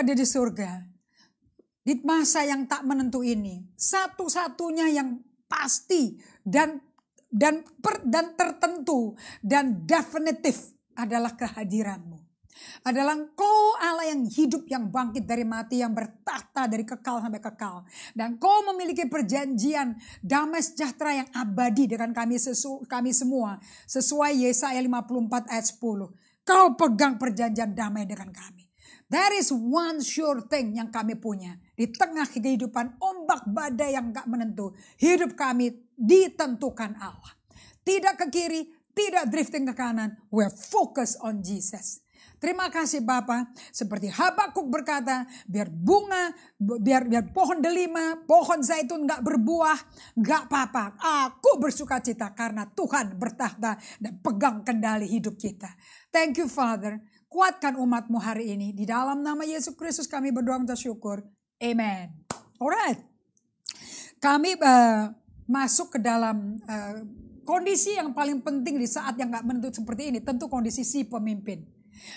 berada di surga. Di masa yang tak menentu ini, satu-satunya yang pasti dan dan per, dan tertentu dan definitif adalah kehadiranmu. Adalah engkau Allah yang hidup, yang bangkit dari mati, yang bertahta dari kekal sampai kekal. Dan kau memiliki perjanjian damai sejahtera yang abadi dengan kami, sesu, kami semua. Sesuai Yesaya 54 ayat 10. Kau pegang perjanjian damai dengan kami. There is one sure thing yang kami punya. Di tengah kehidupan ombak badai yang gak menentu. Hidup kami ditentukan Allah. Tidak ke kiri, tidak drifting ke kanan. We're focused on Jesus. Terima kasih Bapak. Seperti Habakuk berkata, biar bunga, biar biar pohon delima, pohon zaitun gak berbuah, gak apa-apa. Aku bersuka cita karena Tuhan bertahta dan pegang kendali hidup kita. Thank you Father. Kuatkan umatmu hari ini. Di dalam nama Yesus Kristus kami berdoa minta syukur. Amen. Alright. Kami uh, masuk ke dalam uh, kondisi yang paling penting di saat yang tidak menentu seperti ini. Tentu kondisi si pemimpin.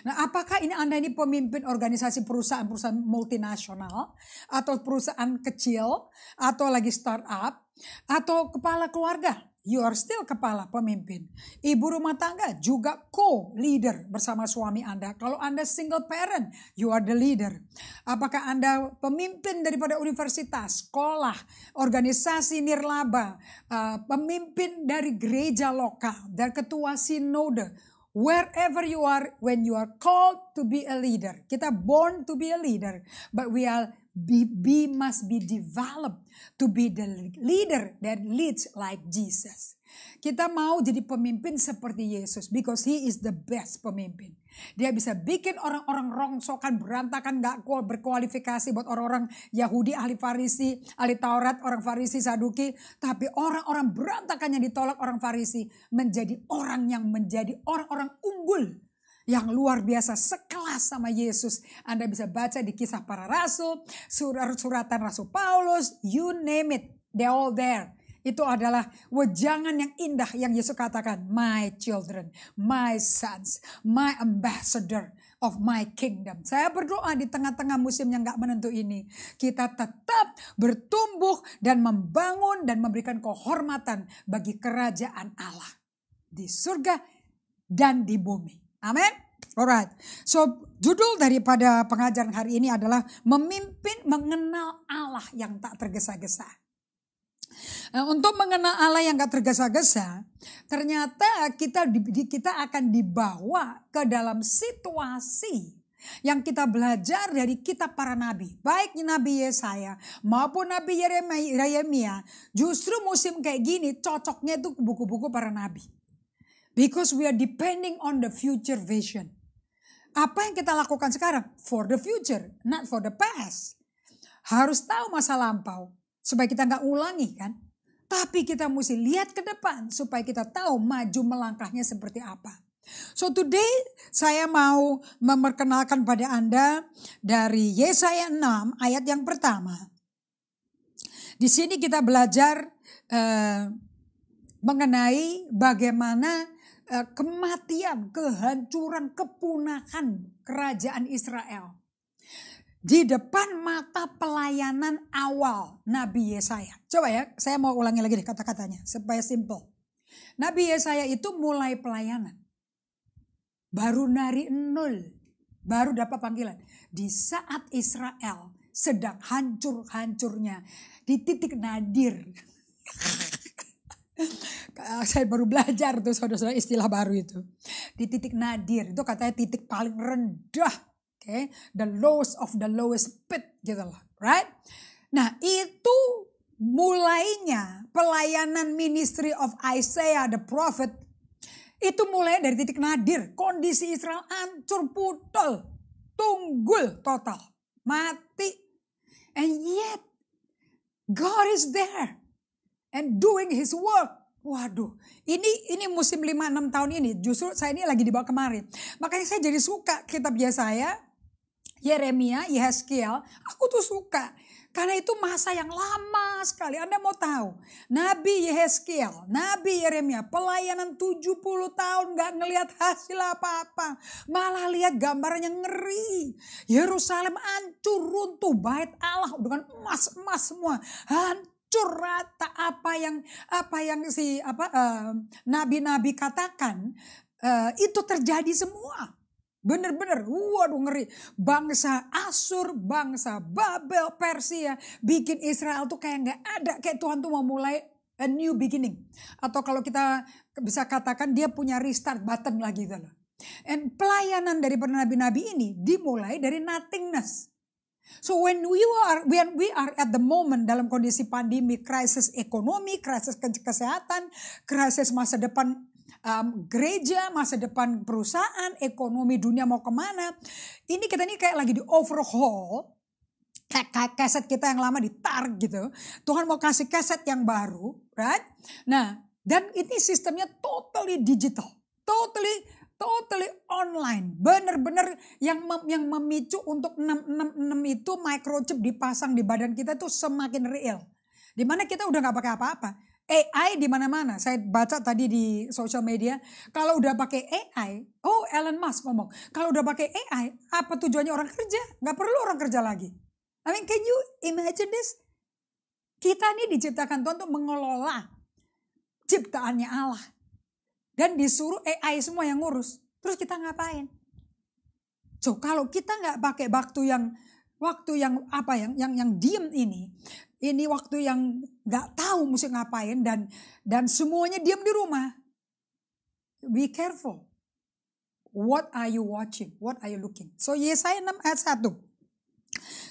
Nah, apakah ini Anda ini pemimpin organisasi perusahaan-perusahaan multinasional atau perusahaan kecil atau lagi startup atau kepala keluarga? You are still kepala pemimpin. Ibu rumah tangga juga co-leader bersama suami Anda. Kalau Anda single parent, you are the leader. Apakah Anda pemimpin daripada universitas, sekolah, organisasi nirlaba, uh, pemimpin dari gereja lokal, dan ketua sinode, wherever you are when you are called to be a leader. Kita born to be a leader, but we are be, be must be developed to be the leader that leads like Jesus. Kita mau jadi pemimpin seperti Yesus because he is the best pemimpin. Dia bisa bikin orang-orang rongsokan, berantakan, gak berkualifikasi buat orang-orang Yahudi, ahli Farisi, ahli Taurat, orang Farisi, Saduki. Tapi orang-orang berantakan yang ditolak orang Farisi menjadi orang yang menjadi orang-orang unggul yang luar biasa sekelas sama Yesus. Anda bisa baca di kisah para rasul, surat-suratan rasul Paulus, you name it, they all there. Itu adalah wejangan yang indah yang Yesus katakan, my children, my sons, my ambassador of my kingdom. Saya berdoa di tengah-tengah musim yang gak menentu ini. Kita tetap bertumbuh dan membangun dan memberikan kehormatan bagi kerajaan Allah. Di surga dan di bumi. Amin. Alright. So judul daripada pengajaran hari ini adalah memimpin mengenal Allah yang tak tergesa-gesa. Nah, untuk mengenal Allah yang gak tergesa-gesa, ternyata kita kita akan dibawa ke dalam situasi yang kita belajar dari kitab para nabi, baik Nabi Yesaya maupun Nabi Yeremia, justru musim kayak gini cocoknya itu buku-buku para nabi. Because we are depending on the future vision. Apa yang kita lakukan sekarang? For the future, not for the past. Harus tahu masa lampau. Supaya kita nggak ulangi kan. Tapi kita mesti lihat ke depan supaya kita tahu maju melangkahnya seperti apa. So today saya mau memperkenalkan pada Anda dari Yesaya 6 ayat yang pertama. Di sini kita belajar uh, mengenai bagaimana Eh, kematian, kehancuran, kepunahan kerajaan Israel. Di depan mata pelayanan awal Nabi Yesaya. Coba ya, saya mau ulangi lagi deh kata-katanya supaya simple. Nabi Yesaya itu mulai pelayanan. Baru nari nol, baru dapat panggilan. Di saat Israel sedang hancur-hancurnya, di titik nadir. saya baru belajar tuh saudara-saudara istilah baru itu. Di titik nadir itu katanya titik paling rendah. Oke, okay? the lowest of the lowest pit gitu loh, right? Nah, itu mulainya pelayanan ministry of Isaiah the prophet itu mulai dari titik nadir. Kondisi Israel hancur putol, tunggul total, mati. And yet God is there and doing his work. Waduh, ini ini musim 5-6 tahun ini justru saya ini lagi dibawa kemari. Makanya saya jadi suka kitab Yesaya, Yeremia, Yeskiel. Aku tuh suka. Karena itu masa yang lama sekali. Anda mau tahu. Nabi Yeskiel, Nabi Yeremia, pelayanan 70 tahun gak ngelihat hasil apa-apa. Malah lihat gambarnya ngeri. Yerusalem hancur runtuh, bait Allah dengan emas-emas semua. Hancur curhat apa yang apa yang si apa eh, nabi-nabi uh, katakan uh, itu terjadi semua. Bener-bener, waduh ngeri. Bangsa Asur, bangsa Babel, Persia, bikin Israel tuh kayak nggak ada. Kayak Tuhan tuh mau mulai a new beginning. Atau kalau kita bisa katakan dia punya restart button lagi gitu loh. And pelayanan dari para nabi-nabi ini dimulai dari nothingness. So when we are when we are at the moment dalam kondisi pandemi, krisis ekonomi, krisis kesehatan, krisis masa depan um, gereja, masa depan perusahaan, ekonomi dunia mau kemana. Ini kita ini kayak lagi di overhaul. Kayak kaset kita yang lama ditarik gitu. Tuhan mau kasih kaset yang baru, right? Nah, dan ini sistemnya totally digital. Totally totally online. Benar-benar yang mem, yang memicu untuk 666 itu microchip dipasang di badan kita itu semakin real. Dimana kita udah nggak pakai apa-apa. AI di mana-mana. Saya baca tadi di social media, kalau udah pakai AI, oh Elon Musk ngomong, kalau udah pakai AI, apa tujuannya orang kerja? Gak perlu orang kerja lagi. I mean, can you imagine this? Kita ini diciptakan Tuhan untuk mengelola ciptaannya Allah dan disuruh AI semua yang ngurus. Terus kita ngapain? So, kalau kita nggak pakai waktu yang waktu yang apa yang yang yang diem ini, ini waktu yang nggak tahu mesti ngapain dan dan semuanya diem di rumah. Be careful. What are you watching? What are you looking? So Yesaya 6 ayat 1.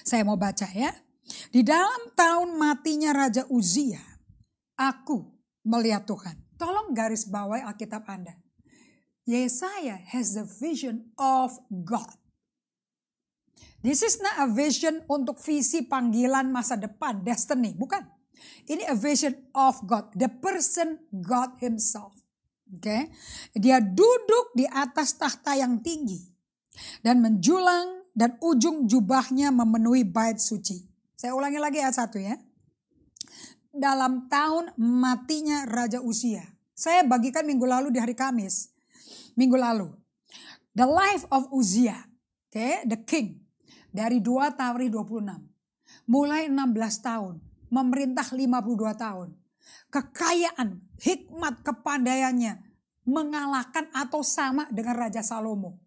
Saya mau baca ya. Di dalam tahun matinya Raja Uzia, aku melihat Tuhan. Tolong garis bawahi Alkitab Anda. Yesaya has the vision of God. This is not a vision untuk visi panggilan masa depan, destiny, bukan. Ini a vision of God, the person God himself. Oke. Okay? Dia duduk di atas tahta yang tinggi dan menjulang dan ujung jubahnya memenuhi bait suci. Saya ulangi lagi ayat satu ya. Dalam tahun matinya Raja Usia, saya bagikan minggu lalu di hari Kamis. Minggu lalu. The life of Uzziah. Oke, okay? the king. Dari 2 tahun 26. Mulai 16 tahun. Memerintah 52 tahun. Kekayaan, hikmat, kepandaiannya. Mengalahkan atau sama dengan Raja Salomo.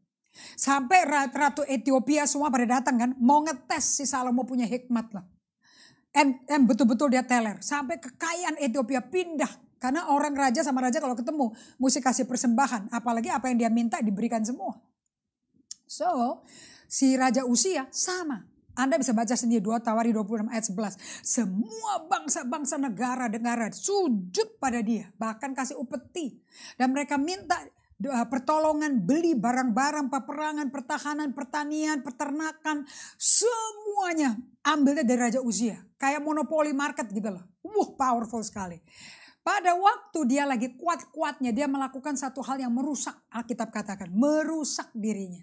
Sampai ratu Ethiopia semua pada datang kan. Mau ngetes si Salomo punya hikmat lah. And, and betul-betul dia teler. Sampai kekayaan Ethiopia pindah karena orang raja sama raja kalau ketemu mesti kasih persembahan, apalagi apa yang dia minta diberikan semua. So, si raja Usia ya, sama. Anda bisa baca sendiri 2 Tawari 26 ayat 11. Semua bangsa-bangsa negara-negara sujud pada dia. Bahkan kasih upeti. Dan mereka minta eh, pertolongan, beli barang-barang, peperangan, pertahanan, pertanian, peternakan, semuanya ambilnya dari Raja Usia. Ya. Kayak monopoli market gitu loh. Wah, powerful sekali. Pada waktu dia lagi kuat-kuatnya, dia melakukan satu hal yang merusak, Alkitab katakan, merusak dirinya.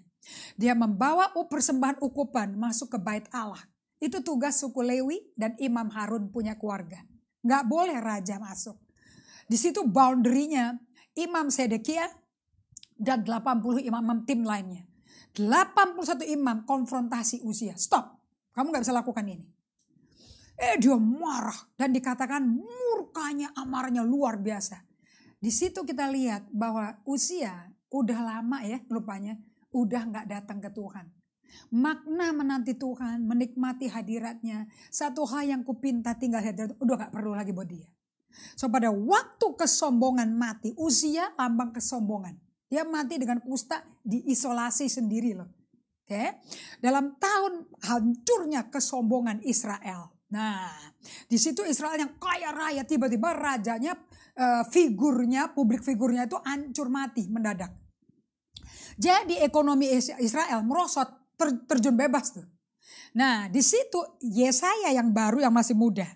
Dia membawa persembahan ukupan masuk ke bait Allah. Itu tugas suku Lewi dan Imam Harun punya keluarga. Gak boleh raja masuk. Di situ boundary-nya Imam Sedekia dan 80 imam tim lainnya. 81 imam konfrontasi usia. Stop, kamu gak bisa lakukan ini. Eh dia marah dan dikatakan murkanya amarnya luar biasa. Di situ kita lihat bahwa usia udah lama ya rupanya udah nggak datang ke Tuhan. Makna menanti Tuhan, menikmati hadiratnya. Satu hal yang kupinta tinggal hadirat, udah gak perlu lagi buat dia. So pada waktu kesombongan mati, usia lambang kesombongan. Dia mati dengan kusta diisolasi sendiri loh. Oke. Okay? Dalam tahun hancurnya kesombongan Israel. Nah, di situ Israel yang kaya raya tiba-tiba rajanya eh, figurnya, publik figurnya itu hancur mati mendadak. Jadi ekonomi Israel merosot, ter, terjun bebas tuh. Nah, di situ Yesaya yang baru yang masih muda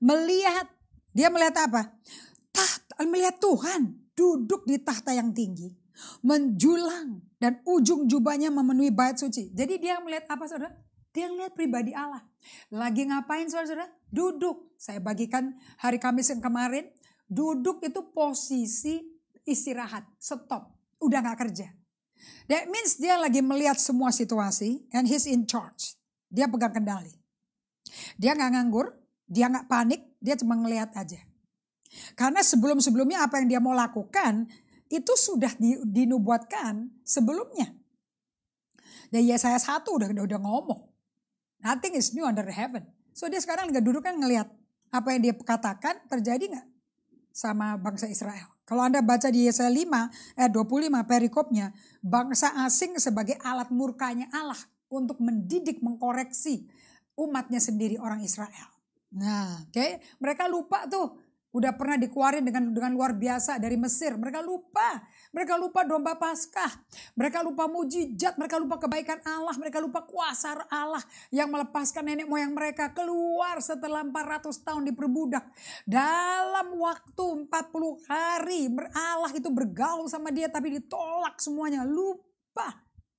melihat dia melihat apa? Tahta, melihat Tuhan duduk di tahta yang tinggi, menjulang dan ujung jubahnya memenuhi bait suci. Jadi dia melihat apa Saudara? Dia melihat pribadi Allah. Lagi ngapain saudara-saudara? Duduk. Saya bagikan hari Kamis yang kemarin. Duduk itu posisi istirahat, stop. Udah gak kerja. That means dia lagi melihat semua situasi and he's in charge. Dia pegang kendali. Dia gak nganggur, dia gak panik, dia cuma ngelihat aja. Karena sebelum-sebelumnya apa yang dia mau lakukan itu sudah dinubuatkan sebelumnya. Dan nah, Yesaya iya, satu udah, udah ngomong. Nothing is new under heaven. So dia sekarang nggak duduk kan ngelihat apa yang dia katakan terjadi nggak sama bangsa Israel. Kalau Anda baca di Yesaya 5 ayat eh, 25 perikopnya, bangsa asing sebagai alat murkanya Allah untuk mendidik, mengkoreksi umatnya sendiri orang Israel. Nah, oke, okay? mereka lupa tuh udah pernah dikeluarin dengan dengan luar biasa dari Mesir. Mereka lupa, mereka lupa domba Paskah, mereka lupa mujizat, mereka lupa kebaikan Allah, mereka lupa kuasa Allah yang melepaskan nenek moyang mereka keluar setelah 400 tahun diperbudak. Dalam waktu 40 hari Allah itu bergaul sama dia tapi ditolak semuanya, lupa.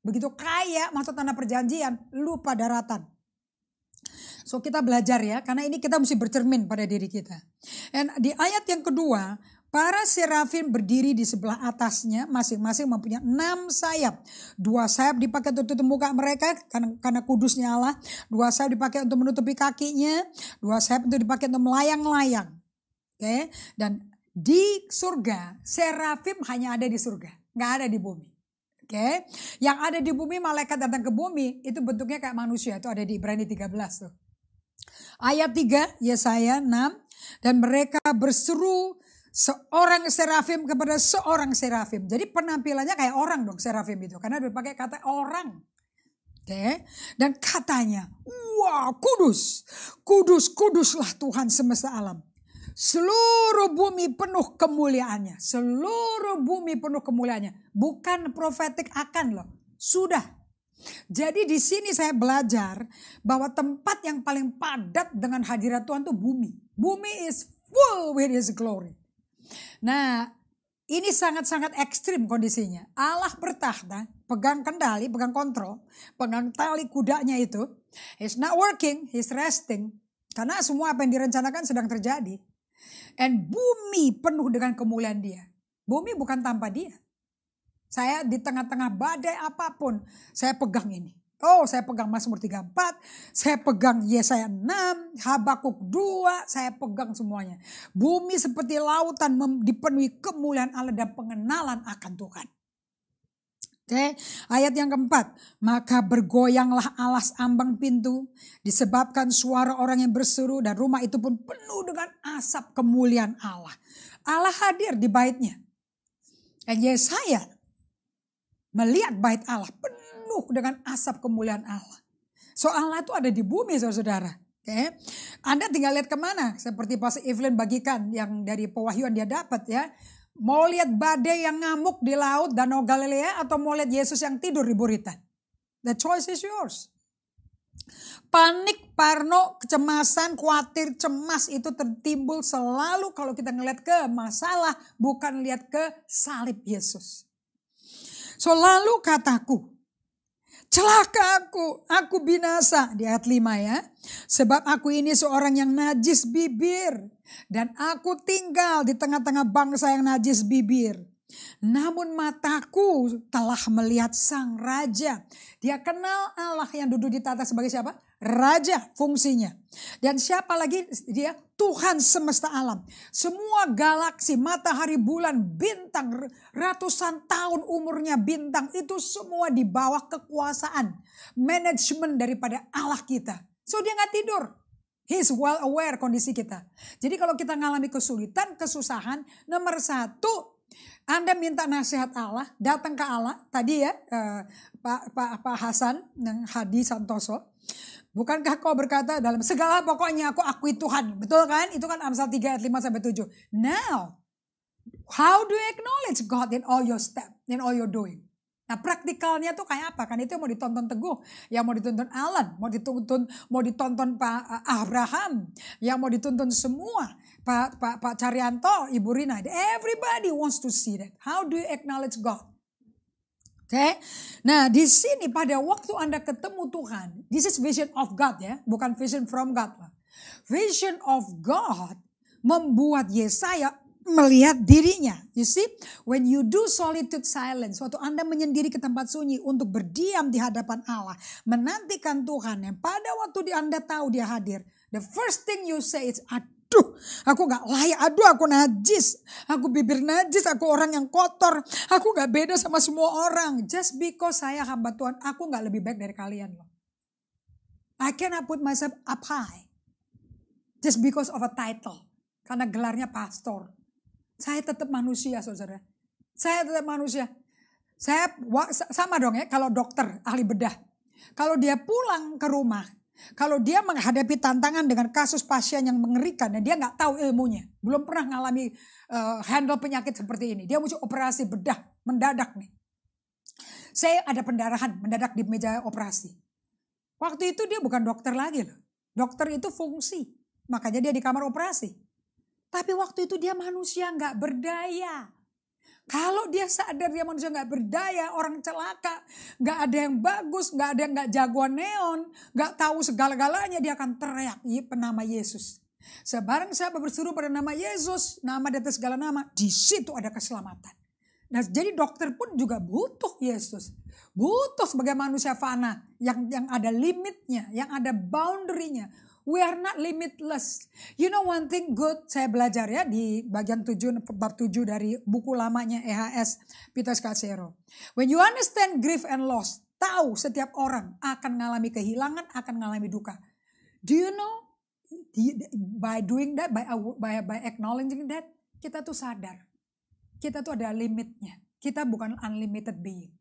Begitu kaya masuk tanah perjanjian, lupa daratan. So kita belajar ya, karena ini kita mesti bercermin pada diri kita. Dan di ayat yang kedua, Para serafim berdiri di sebelah atasnya, masing-masing mempunyai enam sayap. Dua sayap dipakai untuk tutup muka mereka karena, karena kudusnya Allah. Dua sayap dipakai untuk menutupi kakinya. Dua sayap itu dipakai untuk melayang-layang. Oke, okay? dan di surga serafim hanya ada di surga, nggak ada di bumi. Oke, okay? yang ada di bumi malaikat datang ke bumi itu bentuknya kayak manusia itu ada di Ibrani 13 tuh. Ayat 3 Yesaya 6 dan mereka berseru seorang serafim kepada seorang serafim. Jadi penampilannya kayak orang dong serafim itu karena dipakai kata orang. Oke. Dan katanya, "Wah, kudus. Kudus, kuduslah Tuhan semesta alam. Seluruh bumi penuh kemuliaannya. Seluruh bumi penuh kemuliaannya. Bukan profetik akan loh. Sudah jadi di sini saya belajar bahwa tempat yang paling padat dengan hadirat Tuhan itu bumi. Bumi is full with his glory. Nah, ini sangat-sangat ekstrim kondisinya. Allah bertahta, pegang kendali, pegang kontrol, pegang tali kudanya itu. He's not working, he's resting. Karena semua apa yang direncanakan sedang terjadi. And bumi penuh dengan kemuliaan dia. Bumi bukan tanpa dia. Saya di tengah-tengah badai apapun, saya pegang ini. Oh, saya pegang Mazmur 34, saya pegang Yesaya 6, Habakuk 2, saya pegang semuanya. Bumi seperti lautan dipenuhi kemuliaan Allah dan pengenalan akan Tuhan. Oke, ayat yang keempat. Maka bergoyanglah alas ambang pintu, disebabkan suara orang yang berseru dan rumah itu pun penuh dengan asap kemuliaan Allah. Allah hadir di baitnya. Dan Yesaya Melihat bait Allah penuh dengan asap kemuliaan Allah. So Allah itu ada di bumi saudara-saudara. Oke. Okay. Anda tinggal lihat kemana. Seperti pas Evelyn bagikan yang dari pewahyuan dia dapat ya. Mau lihat badai yang ngamuk di laut Danau Galilea atau mau lihat Yesus yang tidur di buritan. The choice is yours. Panik, parno, kecemasan, khawatir, cemas itu tertimbul selalu kalau kita ngeliat ke masalah, bukan lihat ke salib Yesus. Selalu kataku, celaka aku, aku binasa. Di ayat 5 ya. Sebab aku ini seorang yang najis bibir. Dan aku tinggal di tengah-tengah bangsa yang najis bibir. Namun mataku telah melihat sang raja. Dia kenal Allah yang duduk di tata sebagai siapa? raja fungsinya. Dan siapa lagi dia? Tuhan semesta alam. Semua galaksi, matahari, bulan, bintang, ratusan tahun umurnya bintang itu semua di bawah kekuasaan, manajemen daripada Allah kita. So dia nggak tidur. He's well aware kondisi kita. Jadi kalau kita mengalami kesulitan, kesusahan, nomor satu anda minta nasihat Allah, datang ke Allah. Tadi ya eh, Pak, Pak Pak Hasan yang Hadi Santoso Bukankah kau berkata dalam segala pokoknya aku akui Tuhan. Betul kan? Itu kan Amsal 3 ayat 5 sampai 7. Now, how do you acknowledge God in all your step, in all your doing? Nah praktikalnya tuh kayak apa kan itu yang mau ditonton Teguh, yang mau ditonton Alan, mau ditonton mau ditonton Pak eh, Abraham, yang mau ditonton semua Pak Pak Pak Carianto, Ibu Rina, everybody wants to see that. How do you acknowledge God? Oke. Okay? Nah, di sini pada waktu Anda ketemu Tuhan, this is vision of God ya, bukan vision from God. Vision of God membuat Yesaya melihat dirinya. You see, when you do solitude silence, waktu Anda menyendiri ke tempat sunyi untuk berdiam di hadapan Allah, menantikan Tuhan yang pada waktu di Anda tahu dia hadir, the first thing you say is aduh aku gak layak, aduh aku najis, aku bibir najis, aku orang yang kotor, aku gak beda sama semua orang. Just because saya hamba Tuhan, aku gak lebih baik dari kalian loh. I cannot put myself up high. Just because of a title. Karena gelarnya pastor. Saya tetap manusia saudara. Saya tetap manusia. Saya sama dong ya kalau dokter ahli bedah. Kalau dia pulang ke rumah kalau dia menghadapi tantangan dengan kasus pasien yang mengerikan dan dia nggak tahu ilmunya, belum pernah mengalami uh, eh, handle penyakit seperti ini, dia muncul operasi bedah mendadak nih. Saya ada pendarahan mendadak di meja operasi. Waktu itu dia bukan dokter lagi loh. Dokter itu fungsi, makanya dia di kamar operasi. Tapi waktu itu dia manusia nggak berdaya. Kalau dia sadar dia manusia nggak berdaya, orang celaka, nggak ada yang bagus, nggak ada yang nggak jagoan neon, nggak tahu segala-galanya, dia akan teriak penama Yesus. Sebarang siapa berseru pada nama Yesus, nama di atas segala nama, di situ ada keselamatan. Nah, jadi dokter pun juga butuh Yesus. Butuh sebagai manusia fana yang yang ada limitnya, yang ada boundary-nya We are not limitless. You know one thing good saya belajar ya di bagian 7 bab 7 dari buku lamanya EHS Peter Scacero. When you understand grief and loss, tahu setiap orang akan mengalami kehilangan, akan mengalami duka. Do you know by doing that by by by acknowledging that kita tuh sadar. Kita tuh ada limitnya. Kita bukan unlimited being.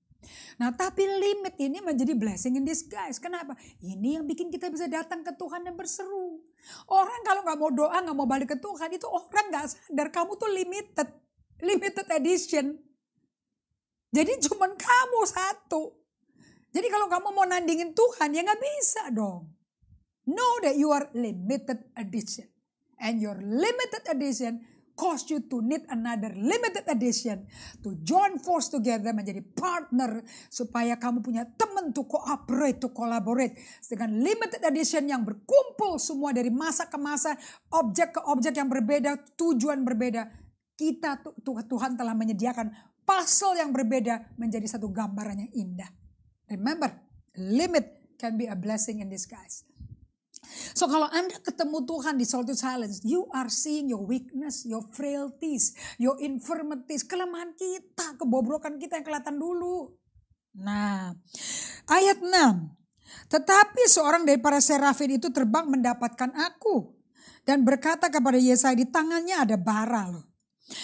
Nah, tapi limit ini menjadi blessing in disguise. Kenapa? Ini yang bikin kita bisa datang ke Tuhan dan berseru. Orang kalau nggak mau doa, nggak mau balik ke Tuhan, itu orang nggak sadar kamu tuh limited, limited edition. Jadi cuman kamu satu. Jadi kalau kamu mau nandingin Tuhan, ya nggak bisa dong. Know that you are limited edition. And your limited edition cause you to need another limited edition to join force together menjadi partner supaya kamu punya teman to cooperate to collaborate dengan limited edition yang berkumpul semua dari masa ke masa objek ke objek yang berbeda tujuan berbeda kita Tuhan telah menyediakan puzzle yang berbeda menjadi satu gambaran yang indah remember limit can be a blessing in disguise So kalau Anda ketemu Tuhan di solitude silence, you are seeing your weakness, your frailties, your infirmities, kelemahan kita, kebobrokan kita yang kelihatan dulu. Nah, ayat 6. Tetapi seorang dari para serafin itu terbang mendapatkan aku dan berkata kepada Yesaya di tangannya ada bara loh.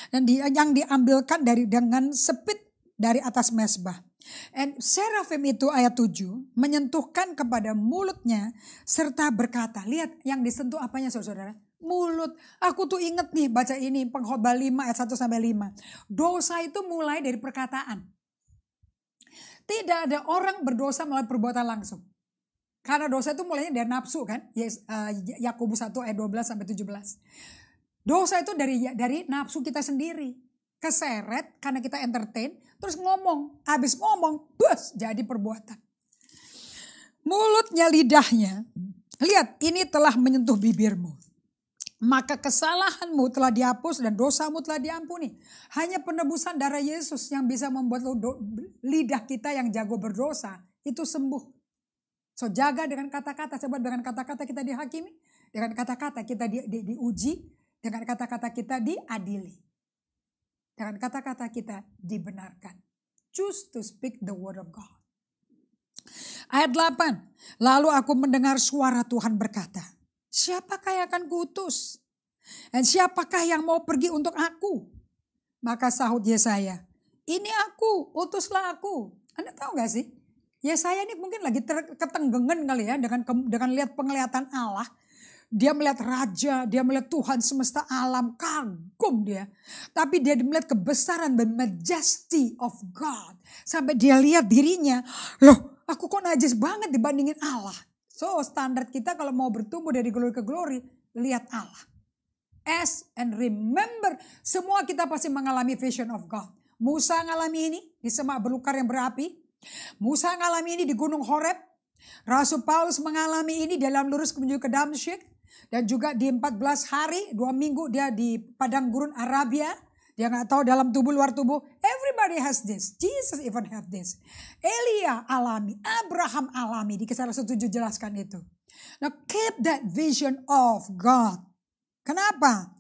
Dan yang diambilkan dari dengan sepit dari atas mesbah. And serafim itu ayat 7 menyentuhkan kepada mulutnya serta berkata, lihat yang disentuh apanya saudara-saudara? Mulut. Aku tuh inget nih baca ini pengkhotbah 5 ayat 1 sampai 5. Dosa itu mulai dari perkataan. Tidak ada orang berdosa melalui perbuatan langsung. Karena dosa itu mulainya dari nafsu kan? Ya, eh, Yakobus 1 ayat 12 sampai 17. Dosa itu dari dari nafsu kita sendiri keseret karena kita entertain, terus ngomong, habis ngomong, bus jadi perbuatan. Mulutnya, lidahnya, lihat ini telah menyentuh bibirmu. Maka kesalahanmu telah dihapus dan dosamu telah diampuni. Hanya penebusan darah Yesus yang bisa membuat lidah kita yang jago berdosa itu sembuh. So jaga dengan kata-kata, sebab dengan kata-kata kita dihakimi, dengan kata-kata kita di, di, diuji, dengan kata-kata kita diadili dengan kata-kata kita dibenarkan. Choose to speak the word of God. Ayat 8. Lalu aku mendengar suara Tuhan berkata, siapakah yang akan kutus? Dan siapakah yang mau pergi untuk aku? Maka sahut Yesaya, ini aku, utuslah aku. Anda tahu gak sih? Yesaya ini mungkin lagi ketenggengen kali ya dengan dengan lihat penglihatan Allah dia melihat raja, dia melihat Tuhan semesta alam, kagum dia. Tapi dia melihat kebesaran dan majesty of God. Sampai dia lihat dirinya, loh aku kok najis banget dibandingin Allah. So standar kita kalau mau bertumbuh dari glory ke glory, lihat Allah. As and remember, semua kita pasti mengalami vision of God. Musa ngalami ini di semak belukar yang berapi. Musa ngalami ini di Gunung Horeb. Rasul Paulus mengalami ini dalam lurus menuju ke Damsyik. Dan juga di 14 hari, dua minggu dia di padang gurun Arabia. Dia nggak tahu dalam tubuh luar tubuh. Everybody has this. Jesus even have this. Elia alami, Abraham alami. Di kisah Rasul 7 jelaskan itu. Now keep that vision of God. Kenapa?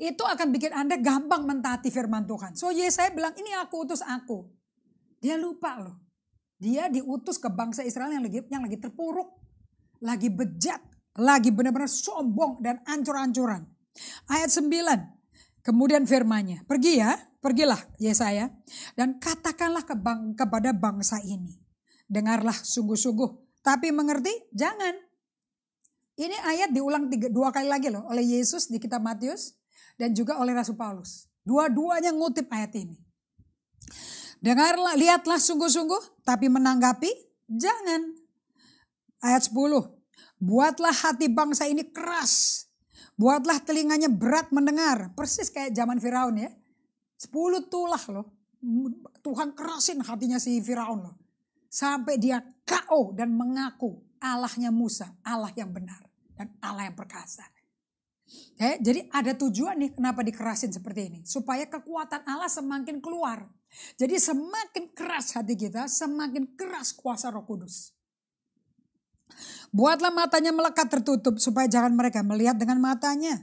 Itu akan bikin Anda gampang mentaati firman Tuhan. So Yesaya bilang ini aku utus aku. Dia lupa loh. Dia diutus ke bangsa Israel yang lagi yang lagi terpuruk, lagi bejat, lagi benar-benar sombong dan ancur-ancuran. Ayat 9, kemudian firmanya, pergi ya, pergilah Yesaya dan katakanlah ke bang, kepada bangsa ini. Dengarlah sungguh-sungguh, tapi mengerti jangan. Ini ayat diulang tiga, dua kali lagi loh oleh Yesus di kitab Matius dan juga oleh Rasul Paulus. Dua-duanya ngutip ayat ini. Dengarlah, lihatlah sungguh-sungguh, tapi menanggapi, jangan. Ayat 10, Buatlah hati bangsa ini keras. Buatlah telinganya berat mendengar. Persis kayak zaman Firaun ya. Sepuluh tulah loh. Tuhan kerasin hatinya si Firaun loh. Sampai dia KO dan mengaku Allahnya Musa. Allah yang benar dan Allah yang perkasa. Ya, jadi ada tujuan nih kenapa dikerasin seperti ini. Supaya kekuatan Allah semakin keluar. Jadi semakin keras hati kita, semakin keras kuasa roh kudus. Buatlah matanya melekat tertutup supaya jangan mereka melihat dengan matanya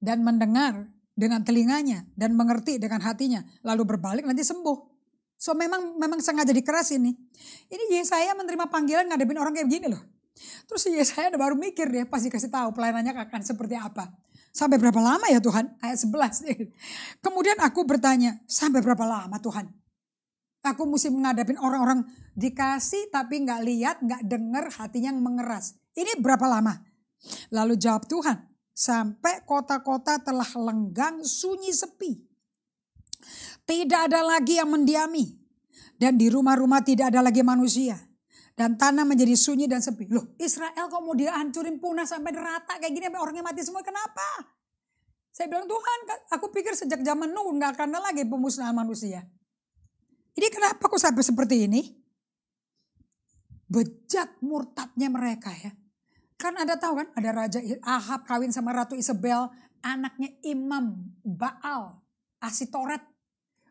dan mendengar dengan telinganya dan mengerti dengan hatinya lalu berbalik nanti sembuh. So memang memang sengaja dikeras ini. Ini Yesaya menerima panggilan ngadepin orang kayak begini loh. Terus Yesaya udah baru mikir deh pasti kasih tahu pelayanannya akan seperti apa. Sampai berapa lama ya Tuhan? Ayat 11. Kemudian aku bertanya, sampai berapa lama Tuhan? Aku mesti menghadapi orang-orang dikasih tapi nggak lihat, nggak dengar, hatinya yang mengeras. Ini berapa lama? Lalu jawab Tuhan, sampai kota-kota telah lenggang, sunyi, sepi. Tidak ada lagi yang mendiami. Dan di rumah-rumah tidak ada lagi manusia. Dan tanah menjadi sunyi dan sepi. Loh Israel kok mau dihancurin punah sampai rata kayak gini sampai orangnya mati semua. Kenapa? Saya bilang Tuhan aku pikir sejak zaman Nuh nggak akan ada lagi pemusnahan manusia. Ini kenapa kok sampai seperti ini? Bejat murtadnya mereka ya. Kan Anda tahu kan ada Raja Ahab kawin sama Ratu Isabel. Anaknya Imam Baal Asitoret.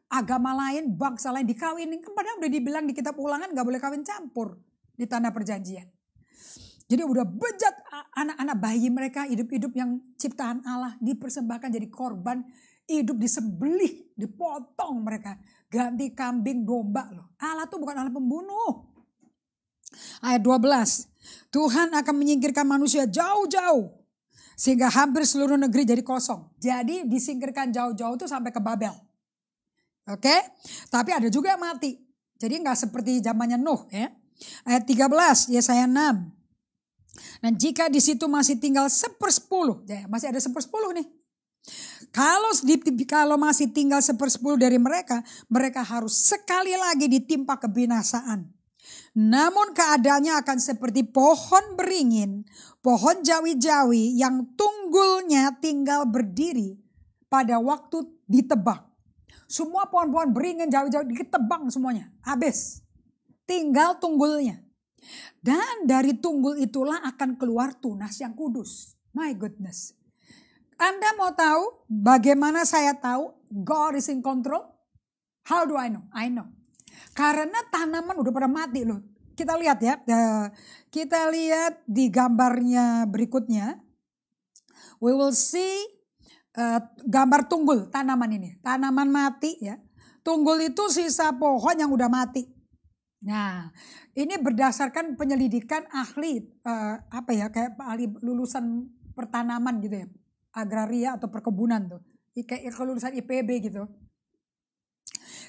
Agama lain, bangsa lain dikawinin. Kan padahal udah dibilang di kitab ulangan gak boleh kawin campur di tanah perjanjian. Jadi udah bejat anak-anak bayi mereka hidup-hidup yang ciptaan Allah dipersembahkan jadi korban hidup disembelih dipotong mereka ganti kambing domba loh. Allah tuh bukan Allah pembunuh. Ayat 12. Tuhan akan menyingkirkan manusia jauh-jauh sehingga hampir seluruh negeri jadi kosong. Jadi disingkirkan jauh-jauh tuh sampai ke Babel. Oke? Tapi ada juga yang mati. Jadi nggak seperti zamannya Nuh ya. Ayat 13 Yesaya 6. Dan jika di situ masih tinggal sepersepuluh, ya masih ada sepersepuluh nih. Kalau kalau masih tinggal sepersepuluh dari mereka, mereka harus sekali lagi ditimpa kebinasaan. Namun keadaannya akan seperti pohon beringin, pohon jawi-jawi yang tunggulnya tinggal berdiri pada waktu ditebang. Semua pohon-pohon beringin jawi-jawi ditebang semuanya, habis. Tinggal tunggulnya. Dan dari tunggul itulah akan keluar tunas yang kudus. My goodness. Anda mau tahu bagaimana saya tahu God is in control? How do I know? I know. Karena tanaman udah pada mati loh. Kita lihat ya, eh, kita lihat di gambarnya berikutnya. We will see uh, gambar tunggul tanaman ini. Tanaman mati ya. Tunggul itu sisa pohon yang udah mati. Nah, ini berdasarkan penyelidikan ahli uh, apa ya kayak ahli lulusan pertanaman gitu ya agraria atau perkebunan tuh. Kayak kelulusan lulusan IPB gitu.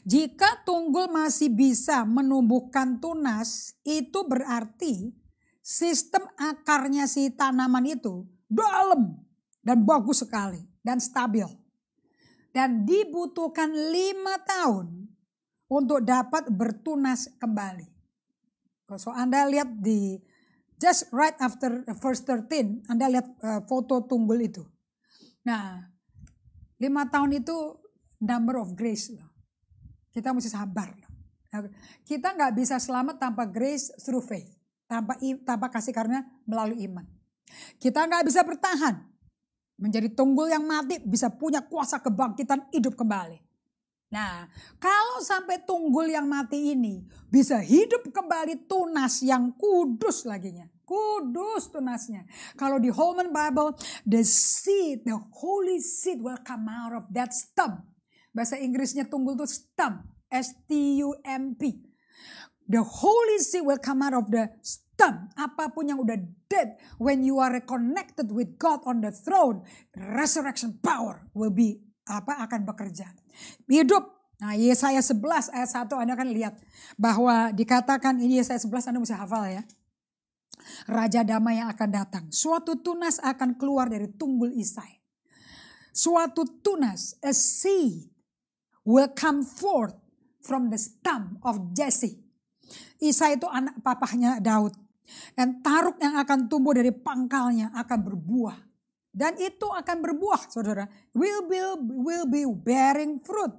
Jika tunggul masih bisa menumbuhkan tunas, itu berarti sistem akarnya si tanaman itu dalam dan bagus sekali dan stabil. Dan dibutuhkan lima tahun untuk dapat bertunas kembali. So Anda lihat di just right after first 13, Anda lihat eh, foto tunggul itu. Nah, lima tahun itu number of grace loh. Kita mesti sabar loh. Nah, kita nggak bisa selamat tanpa grace through faith, tanpa tanpa kasih karunia melalui iman. Kita nggak bisa bertahan menjadi tunggul yang mati bisa punya kuasa kebangkitan hidup kembali. Nah, kalau sampai tunggul yang mati ini bisa hidup kembali tunas yang kudus laginya. Kudus tunasnya. Kalau di Holman Bible, the seed, the holy seed will come out of that stump. Bahasa Inggrisnya tunggul itu stump. S-T-U-M-P. The holy seed will come out of the stump. Apapun yang udah dead, when you are reconnected with God on the throne, resurrection power will be apa akan bekerja. Hidup Nah, Yesaya 11 ayat 1 Anda akan lihat bahwa dikatakan ini Yesaya 11 Anda bisa hafal ya. Raja damai yang akan datang. Suatu tunas akan keluar dari tunggul Isai. Suatu tunas, a seed, will come forth from the stump of Jesse. Isai itu anak papahnya Daud. Dan taruk yang akan tumbuh dari pangkalnya akan berbuah. Dan itu akan berbuah, saudara. Will be, will be bearing fruit.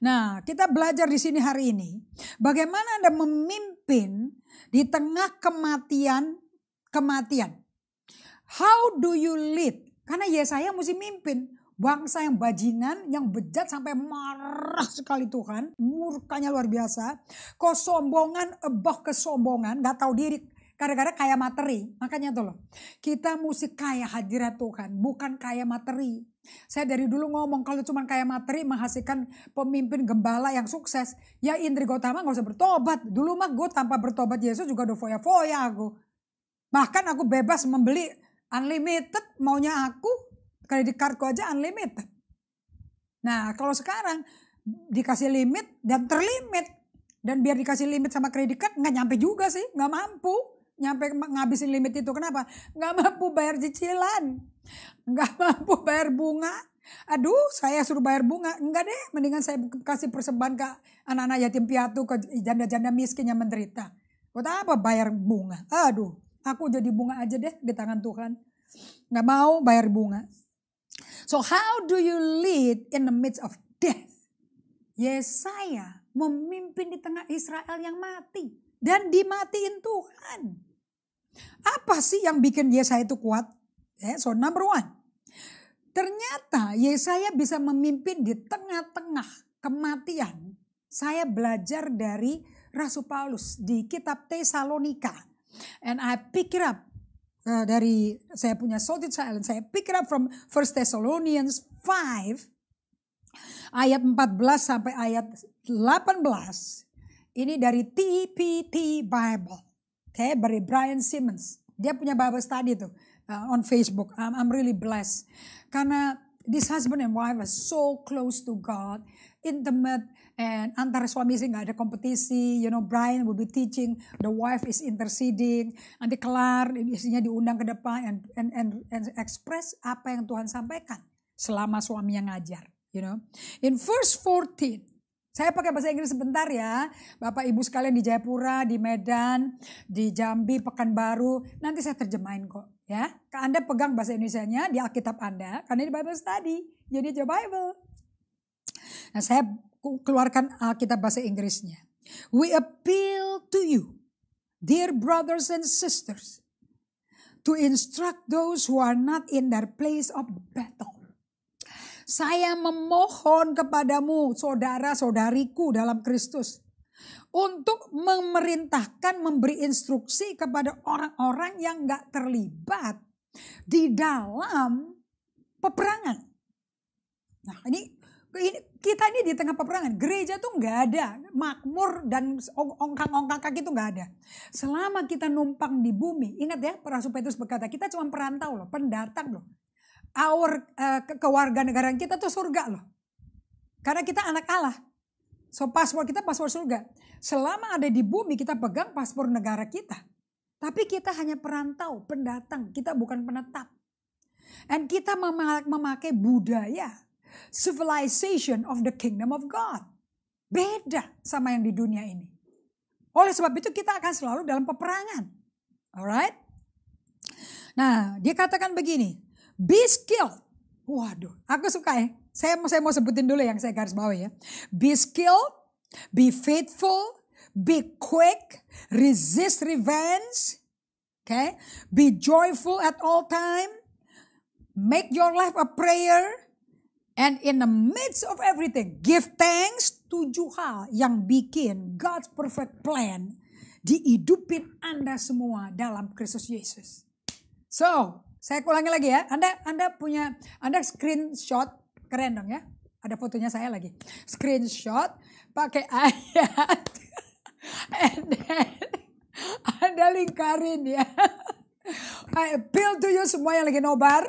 Nah, kita belajar di sini hari ini. Bagaimana Anda memimpin di tengah kematian, kematian. How do you lead? Karena Yesaya mesti mimpin. Bangsa yang bajingan, yang bejat sampai marah sekali Tuhan. Murkanya luar biasa. Kesombongan, eboh kesombongan. Gak tahu diri Gara-gara kaya materi, makanya tuh loh. Kita mesti kaya hadirat Tuhan, bukan kaya materi. Saya dari dulu ngomong kalau cuma kaya materi menghasilkan pemimpin gembala yang sukses. Ya Indri Gautama gak usah bertobat. Dulu mah gue tanpa bertobat Yesus juga udah foya-foya aku. Bahkan aku bebas membeli unlimited maunya aku. Kredit kartu aja unlimited. Nah kalau sekarang dikasih limit dan terlimit dan biar dikasih limit sama kredit card nggak nyampe juga sih nggak mampu nyampe ngabisin limit itu. Kenapa? Nggak mampu bayar cicilan. Nggak mampu bayar bunga. Aduh, saya suruh bayar bunga. Enggak deh, mendingan saya kasih persembahan ke anak-anak yatim piatu, ke janda-janda miskin yang menderita. Buat apa bayar bunga? Aduh, aku jadi bunga aja deh di tangan Tuhan. Nggak mau bayar bunga. So how do you lead in the midst of death? Yesaya memimpin di tengah Israel yang mati dan dimatiin Tuhan. Apa sih yang bikin Yesaya itu kuat? Yeah, so number one, ternyata Yesaya bisa memimpin di tengah-tengah kematian. Saya belajar dari Rasul Paulus di kitab Tesalonika. And I pick it up uh, dari saya punya sorted silent. Saya pick it up from First Thessalonians 5 ayat 14 sampai ayat 18 ini dari TPT Bible dari Brian Simmons. Dia punya Bible study tuh uh, on Facebook. I'm, I'm really blessed. Karena this husband and wife are so close to God, intimate, and antara suami sih gak ada kompetisi. You know, Brian will be teaching, the wife is interceding. Nanti kelar, istrinya diundang ke depan and and and, and express apa yang Tuhan sampaikan selama suami yang ngajar. You know, in verse 14, saya pakai bahasa Inggris sebentar ya. Bapak Ibu sekalian di Jayapura, di Medan, di Jambi, Pekanbaru. Nanti saya terjemahin kok ya. Anda pegang bahasa Indonesia-nya di Alkitab Anda. Karena ini Bible Study. Jadi itu Bible. Nah saya keluarkan Alkitab bahasa Inggrisnya. We appeal to you, dear brothers and sisters, to instruct those who are not in their place of battle saya memohon kepadamu saudara-saudariku dalam Kristus. Untuk memerintahkan memberi instruksi kepada orang-orang yang nggak terlibat di dalam peperangan. Nah ini, ini kita ini di tengah peperangan. Gereja tuh nggak ada makmur dan ongkang-ongkang kaki tuh nggak ada. Selama kita numpang di bumi, ingat ya Rasul Petrus berkata kita cuma perantau loh, pendatang loh our uh, ke kewarganegaraan kita tuh surga loh. Karena kita anak Allah. So paspor kita paspor surga. Selama ada di bumi kita pegang paspor negara kita. Tapi kita hanya perantau, pendatang. Kita bukan penetap. And kita memakai budaya. Civilization of the kingdom of God. Beda sama yang di dunia ini. Oleh sebab itu kita akan selalu dalam peperangan. Alright? Nah, dia katakan begini, Be skilled. Waduh, aku suka ya. Saya, saya mau sebutin dulu yang saya garis bawahi ya. Be skilled, be faithful, be quick, resist revenge. Okay? Be joyful at all time. Make your life a prayer. And in the midst of everything, give thanks. to hal yang bikin God's perfect plan dihidupin Anda semua dalam Kristus Yesus. So, saya ulangi lagi ya. Anda Anda punya Anda screenshot keren dong ya. Ada fotonya saya lagi. Screenshot pakai ayat. And then Anda lingkarin ya. I appeal to you semua yang lagi nobar.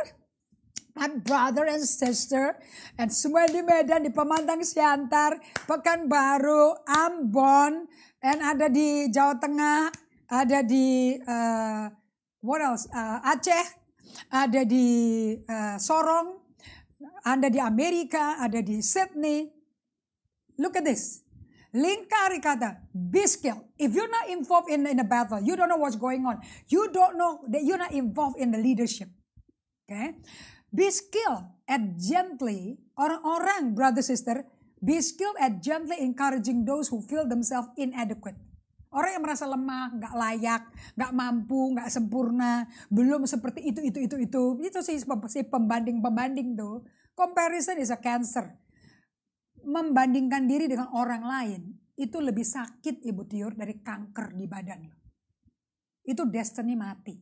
My brother and sister, and semua di Medan, di Pemantang Siantar, Pekanbaru, Ambon, and ada di Jawa Tengah, ada di uh, what else? Uh, Aceh, ada di uh, Sorong, ada di Amerika, ada di Sydney. Look at this. Lingkari kata, be skilled. If you're not involved in, in a battle, you don't know what's going on. You don't know that you're not involved in the leadership. Okay? Be skilled at gently, orang-orang, brother, sister, be skilled at gently encouraging those who feel themselves inadequate. Orang yang merasa lemah, nggak layak, nggak mampu, nggak sempurna, belum seperti itu, itu, itu, itu. Itu sih si pembanding-pembanding tuh. Comparison is a cancer. Membandingkan diri dengan orang lain itu lebih sakit Ibu Tiur dari kanker di badan Itu destiny mati.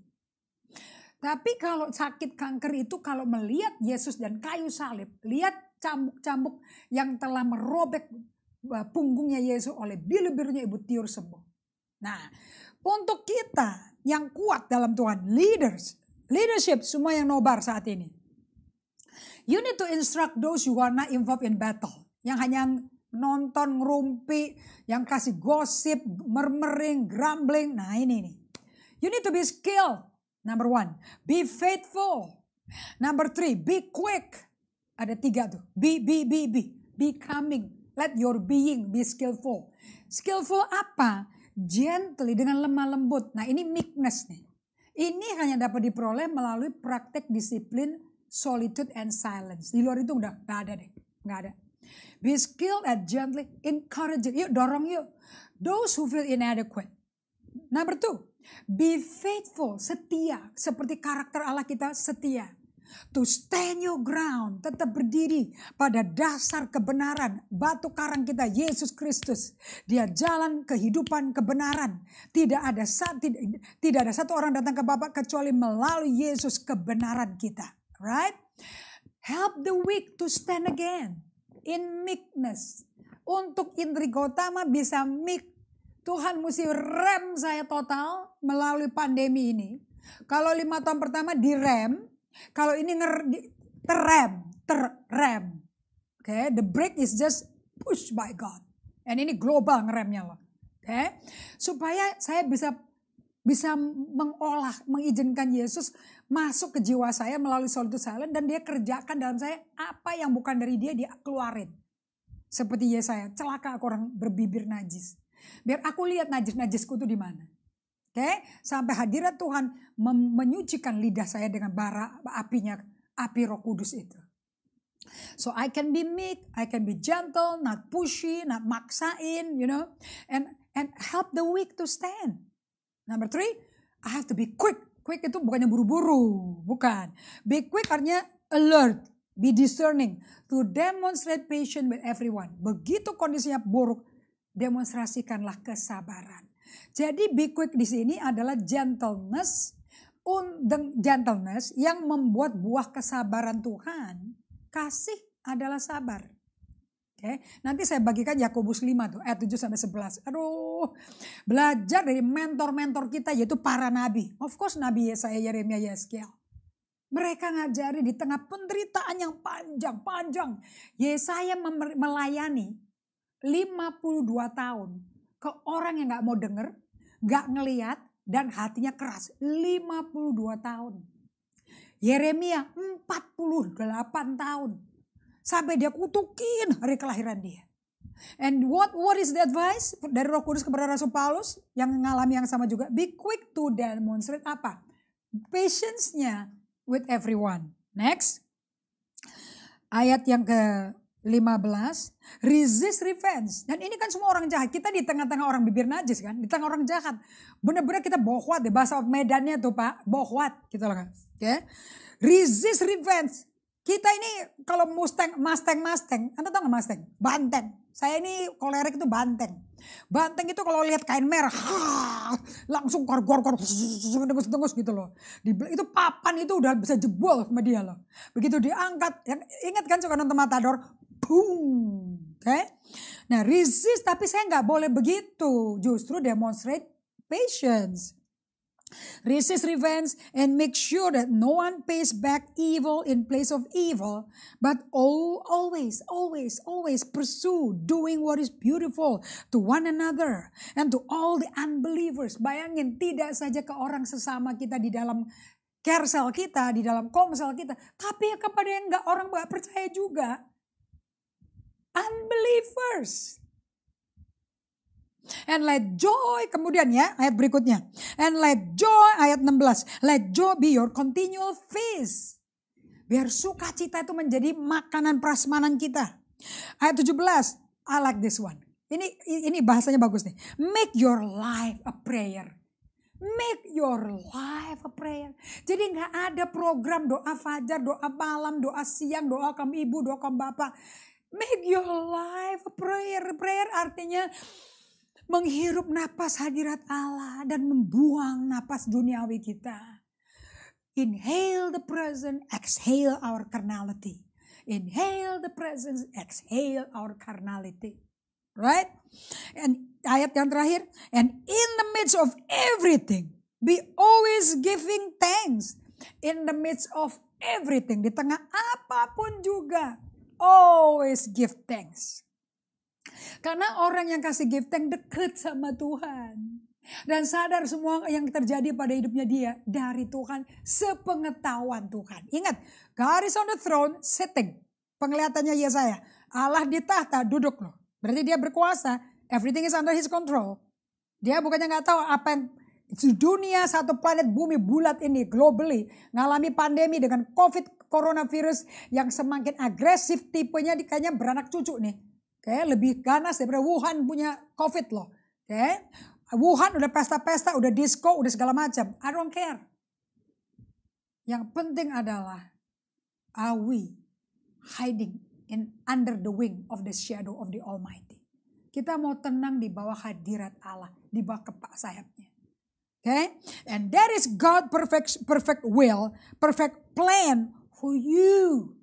Tapi kalau sakit kanker itu kalau melihat Yesus dan kayu salib, lihat cambuk-cambuk yang telah merobek uh, punggungnya Yesus oleh biru-birunya Ibu Tiur sembuh. Nah, untuk kita yang kuat dalam Tuhan, leaders, leadership semua yang nobar saat ini. You need to instruct those who are not involved in battle. Yang hanya nonton, ngerumpi, yang kasih gosip, murmuring, grumbling. Nah ini nih. You need to be skilled. Number one, be faithful. Number three, be quick. Ada tiga tuh. Be, be, be, be. Becoming. Let your being be skillful. Skillful apa? Gently dengan lemah lembut. Nah ini meekness nih. Ini hanya dapat diperoleh melalui praktek disiplin solitude and silence. Di luar itu udah nggak ada deh, nggak ada. Be skilled at gently encouraging. Yuk dorong yuk. Those who feel inadequate. Number two, be faithful, setia. Seperti karakter Allah kita setia. To stand your ground, tetap berdiri pada dasar kebenaran. Batu karang kita Yesus Kristus. Dia jalan kehidupan kebenaran. Tidak ada tidak, ada satu orang datang ke Bapa kecuali melalui Yesus kebenaran kita. Right? Help the weak to stand again in meekness. Untuk Indri Gautama bisa meek. Tuhan mesti rem saya total melalui pandemi ini. Kalau lima tahun pertama direm, kalau ini nger terrem, terrem. Oke, okay? the break is just pushed by God. and ini global ngeremnya loh. Oke, okay? supaya saya bisa bisa mengolah, mengizinkan Yesus masuk ke jiwa saya melalui solitude silent dan dia kerjakan dalam saya apa yang bukan dari dia dia keluarin. Seperti Yesaya, celaka aku orang berbibir najis. Biar aku lihat najis-najisku itu di mana okay? sampai hadirat Tuhan menyucikan lidah saya dengan bara apinya api Roh Kudus itu. So I can be meek, I can be gentle, not pushy, not maksain, you know, and and help the weak to stand. Number three, I have to be quick. Quick itu bukannya buru-buru, bukan. Be quick artinya alert, be discerning, to demonstrate patience with everyone. Begitu kondisinya buruk, demonstrasikanlah kesabaran. Jadi be quick di sini adalah gentleness, undeng gentleness yang membuat buah kesabaran Tuhan. Kasih adalah sabar. Oke, nanti saya bagikan Yakobus 5 tuh ayat 7 sampai 11. Aduh, belajar dari mentor-mentor kita yaitu para nabi. Of course nabi Yesaya, Yeremia, Yeskiel. Mereka ngajari di tengah penderitaan yang panjang-panjang. Yesaya melayani 52 tahun ke orang yang gak mau denger, gak ngeliat, dan hatinya keras. 52 tahun. Yeremia 48 tahun. Sampai dia kutukin hari kelahiran dia. And what what is the advice dari Roh Kudus kepada Rasul Paulus yang mengalami yang sama juga? Be quick to demonstrate apa? Patience-nya with everyone. Next. Ayat yang ke 15, resist revenge. Dan ini kan semua orang jahat. Kita di tengah-tengah orang bibir najis kan, di tengah orang jahat. Bener-bener kita bohwat deh, bahasa medannya tuh Pak, bohwat gitu loh kan. Oke. Okay. Resist revenge. Kita ini kalau Mustang, Mustang, Mustang. Anda tahu gak Mustang? Banteng. Saya ini kolerik itu banteng. Banteng itu kalau lihat kain merah, langsung kor kor kor dengus dengus gitu loh. Di, itu papan itu udah bisa jebol sama dia loh. Begitu diangkat, yang, ingat kan suka nonton Matador, boom, oke? Okay? Nah, resist tapi saya nggak boleh begitu. Justru demonstrate patience. Resist revenge and make sure that no one pays back evil in place of evil, but all, always, always, always pursue doing what is beautiful to one another and to all the unbelievers. Bayangin tidak saja ke orang sesama kita di dalam caresel kita, di dalam komsel kita, tapi kepada yang nggak orang nggak percaya juga. Unbelievers. And let joy, kemudian ya, ayat berikutnya. And let joy, ayat 16. Let joy be your continual feast. Biar sukacita itu menjadi makanan prasmanan kita. Ayat 17, I like this one. Ini ini bahasanya bagus nih. Make your life a prayer. Make your life a prayer. Jadi nggak ada program doa fajar, doa malam, doa siang, doa kamu ibu, doa kamu bapak Make your life a prayer. Prayer artinya menghirup napas hadirat Allah dan membuang napas duniawi kita. Inhale the present, exhale our carnality. Inhale the presence, exhale our carnality. Right? And ayat yang terakhir, and in the midst of everything, be always giving thanks. In the midst of everything, di tengah apapun juga always give thanks. Karena orang yang kasih give thanks dekat sama Tuhan. Dan sadar semua yang terjadi pada hidupnya dia dari Tuhan sepengetahuan Tuhan. Ingat, God is on the throne sitting. Penglihatannya Yesaya. Allah di tahta duduk loh. Berarti dia berkuasa. Everything is under his control. Dia bukannya nggak tahu apa yang dunia satu planet bumi bulat ini globally ngalami pandemi dengan COVID coronavirus yang semakin agresif tipenya kayaknya beranak cucu nih. Oke, okay? lebih ganas daripada Wuhan punya COVID loh. Oke. Okay? Wuhan udah pesta-pesta, udah disco, udah segala macam. I don't care. Yang penting adalah are we hiding in under the wing of the shadow of the Almighty. Kita mau tenang di bawah hadirat Allah, di bawah kepak sayapnya. Okay? And that is God' perfect, perfect will, perfect plan for you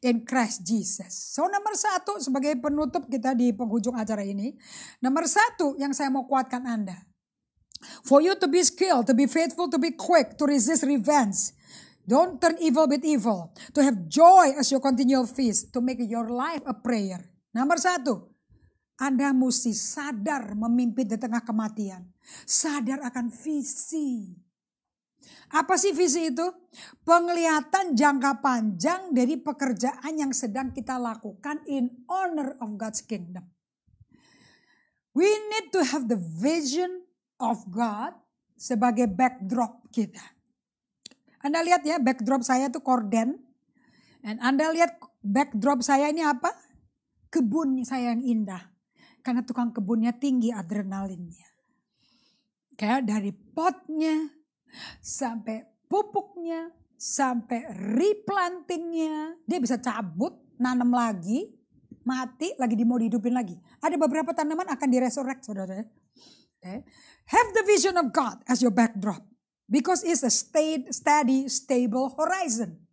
in Christ Jesus. So nomor satu sebagai penutup kita di penghujung acara ini. Nomor satu yang saya mau kuatkan Anda. For you to be skilled, to be faithful, to be quick, to resist revenge. Don't turn evil with evil. To have joy as your continual feast. To make your life a prayer. Nomor satu. Anda mesti sadar memimpin di tengah kematian. Sadar akan visi. Apa sih visi itu? Penglihatan jangka panjang dari pekerjaan yang sedang kita lakukan in honor of God's kingdom. We need to have the vision of God sebagai backdrop kita. Anda lihat ya, backdrop saya itu korden. Dan Anda lihat backdrop saya ini apa? Kebun saya yang indah. Karena tukang kebunnya tinggi adrenalinnya. Kayak dari potnya, sampai pupuknya, sampai replantingnya. Dia bisa cabut, nanam lagi, mati lagi mau dihidupin lagi. Ada beberapa tanaman akan diresurrect saudara. Okay. Eh, have the vision of God as your backdrop. Because it's a stayed, steady, stable horizon.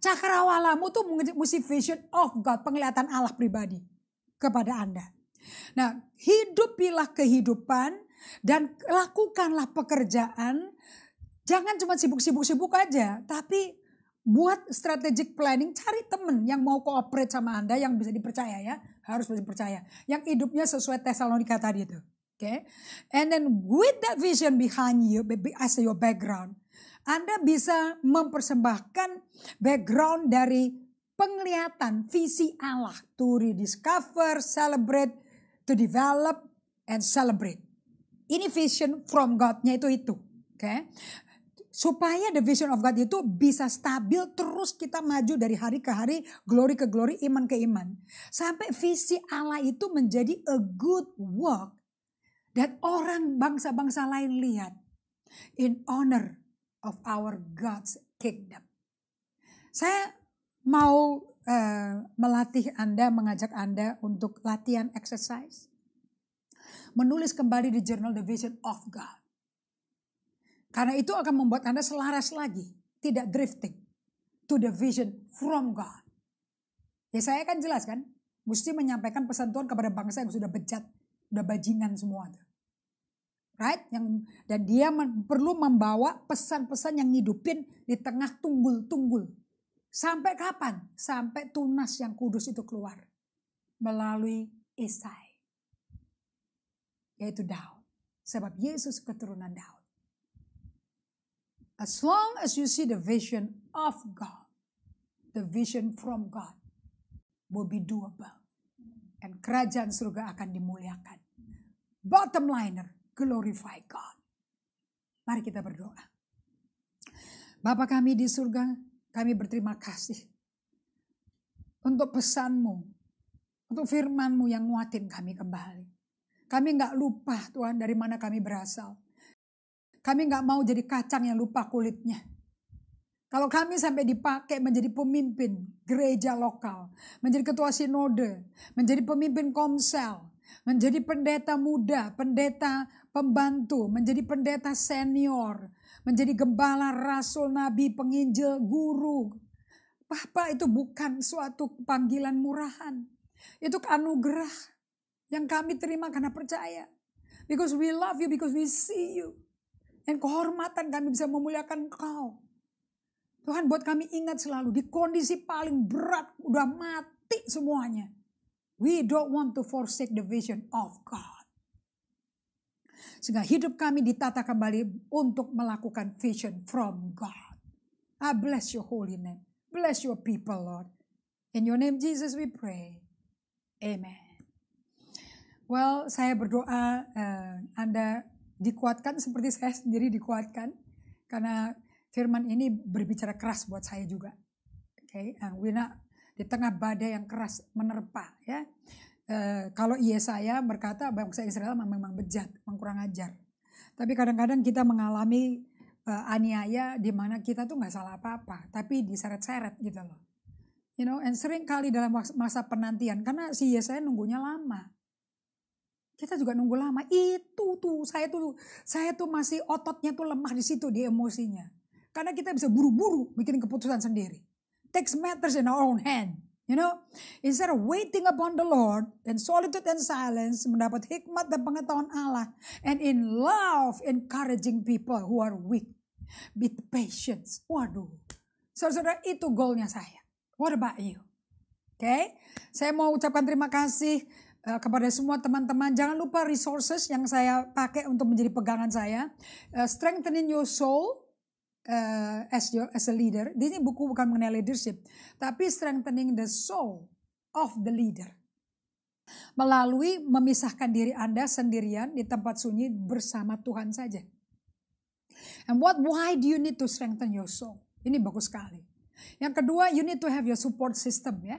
Cakrawalamu tuh mesti vision of God, penglihatan Allah pribadi kepada Anda. Nah, hidupilah kehidupan dan lakukanlah pekerjaan. Jangan cuma sibuk-sibuk-sibuk aja, tapi buat strategic planning, cari temen yang mau cooperate sama Anda, yang bisa dipercaya ya, harus bisa dipercaya. Yang hidupnya sesuai Tesalonika tadi itu. Oke, okay? and then with that vision behind you, as your background, Anda bisa mempersembahkan background dari penglihatan visi Allah to rediscover, celebrate, to develop and celebrate. Ini vision from God-nya itu itu. Oke. Okay? Supaya the vision of God itu bisa stabil terus kita maju dari hari ke hari, glory ke glory, iman ke iman. Sampai visi Allah itu menjadi a good work that orang bangsa-bangsa lain lihat in honor of our God's kingdom. Saya mau Eh, melatih Anda, mengajak Anda untuk latihan exercise. Menulis kembali di journal The Vision of God. Karena itu akan membuat Anda selaras lagi, tidak drifting to the vision from God. Ya saya kan jelas kan, mesti menyampaikan pesan Tuhan kepada bangsa yang sudah bejat, sudah bajingan semua. Right? Yang dan dia perlu membawa pesan-pesan yang ngidupin di tengah tunggul-tunggul Sampai kapan? Sampai tunas yang kudus itu keluar. Melalui Esai. Yaitu Daud. Sebab Yesus keturunan Daud. As long as you see the vision of God, the vision from God will be doable. And kerajaan surga akan dimuliakan. Bottom liner, glorify God. Mari kita berdoa. Bapa kami di surga, kami berterima kasih untuk pesanmu, untuk firmanmu yang nguatin kami kembali. Kami nggak lupa Tuhan dari mana kami berasal. Kami nggak mau jadi kacang yang lupa kulitnya. Kalau kami sampai dipakai menjadi pemimpin gereja lokal, menjadi ketua sinode, menjadi pemimpin komsel, menjadi pendeta muda, pendeta pembantu, menjadi pendeta senior, menjadi gembala, rasul, nabi, penginjil, guru. papa itu bukan suatu panggilan murahan. Itu anugerah yang kami terima karena percaya. Because we love you, because we see you. Dan kehormatan kami bisa memuliakan kau. Tuhan buat kami ingat selalu di kondisi paling berat, udah mati semuanya. We don't want to forsake the vision of God. Sehingga hidup kami ditata kembali untuk melakukan vision from God. I ah, bless your holy name. Bless your people, Lord. In your name, Jesus, we pray. Amen. Well, saya berdoa uh, Anda dikuatkan seperti saya sendiri dikuatkan. Karena firman ini berbicara keras buat saya juga. Oke, okay? uh, we're di tengah badai yang keras menerpa ya. Eh, kalau Yesaya iya berkata bangsa Israel memang bejat, mengkurang ajar. Tapi kadang-kadang kita mengalami eh, aniaya di mana kita tuh nggak salah apa-apa, tapi diseret-seret gitu loh. You know, and sering kali dalam masa penantian karena si Yesaya iya nunggunya lama. Kita juga nunggu lama. Itu tuh saya tuh saya tuh masih ototnya tuh lemah di situ di emosinya. Karena kita bisa buru-buru bikin keputusan sendiri. Text matters in our own hand. You know, instead of waiting upon the Lord in solitude and silence, mendapat hikmat dan pengetahuan Allah, and in love encouraging people who are weak with patience. Waduh, saudara-saudara itu goalnya saya. What about you? Oke, okay? saya mau ucapkan terima kasih eh, kepada semua teman-teman. Jangan lupa resources yang saya pakai untuk menjadi pegangan saya. Eh, strengthening your soul uh, as your as a leader. Di sini buku bukan mengenai leadership, tapi strengthening the soul of the leader. Melalui memisahkan diri Anda sendirian di tempat sunyi bersama Tuhan saja. And what why do you need to strengthen your soul? Ini bagus sekali. Yang kedua, you need to have your support system ya.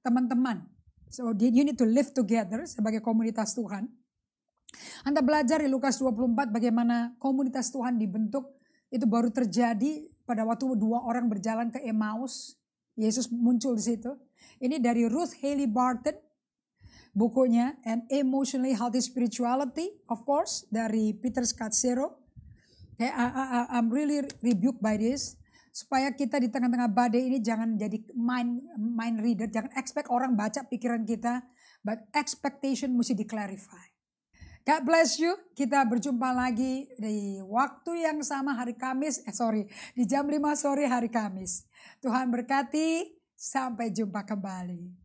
Teman-teman. So you need to live together sebagai komunitas Tuhan. Anda belajar di Lukas 24 bagaimana komunitas Tuhan dibentuk itu baru terjadi pada waktu dua orang berjalan ke Emmaus. Yesus muncul di situ. Ini dari Ruth Haley Barton, bukunya An Emotionally Healthy Spirituality, of course, dari Peter Zero. Okay, I, I, I'm really rebuked by this. Supaya kita di tengah-tengah badai ini jangan jadi mind, mind reader, jangan expect orang baca pikiran kita, but expectation mesti di clarify. God bless you. Kita berjumpa lagi di waktu yang sama hari Kamis. Eh sorry, di jam 5 sore hari Kamis. Tuhan berkati. Sampai jumpa kembali.